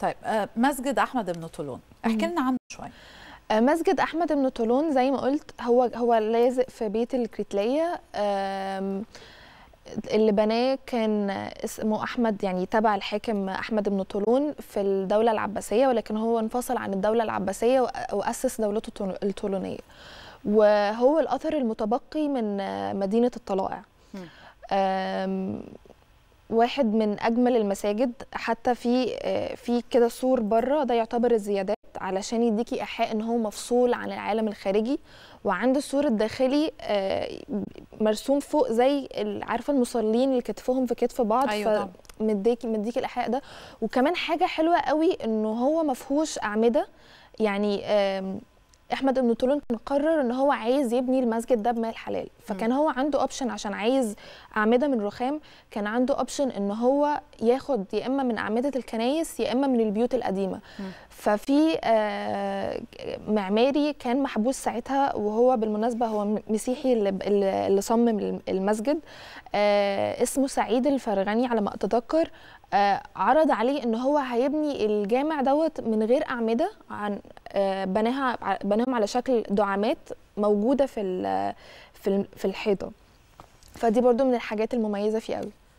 طيب آه، مسجد احمد بن طولون احكي لنا عنه شويه آه، مسجد احمد بن طولون زي ما قلت هو هو لازق في بيت الكريتليه اللي بناه كان اسمه احمد يعني تبع الحاكم احمد بن طولون في الدوله العباسيه ولكن هو انفصل عن الدوله العباسيه واسس دولته الطولونيه وهو الاثر المتبقي من مدينه الطلائع واحد من اجمل المساجد حتى في آه، في كده سور بره ده يعتبر الزيادات علشان يديكي ايحاء ان هو مفصول عن العالم الخارجي وعند السور الداخلي آه، مرسوم فوق زي عارفه المصلين اللي كتفهم في كتف بعض أيوة فمديكي مديكي الايحاء ده وكمان حاجه حلوه قوي انه هو ما فيهوش اعمده يعني احمد ابن طولون كان قرر ان هو عايز يبني المسجد ده بمال حلال فكان هو عنده اوبشن عشان عايز اعمده من رخام كان عنده اوبشن ان هو ياخد يا اما من اعمده الكنايس يا اما من البيوت القديمه ففي آه، معماري كان محبوس ساعتها وهو بالمناسبه هو مسيحي اللي صمم المسجد آه، اسمه سعيد الفرغاني على ما اتذكر آه، عرض عليه ان هو هيبني الجامع دوت من غير اعمده عن آه، بناها بناهم على شكل دعامات موجوده في في الحيطه فدي برضو من الحاجات المميزه فيه قوي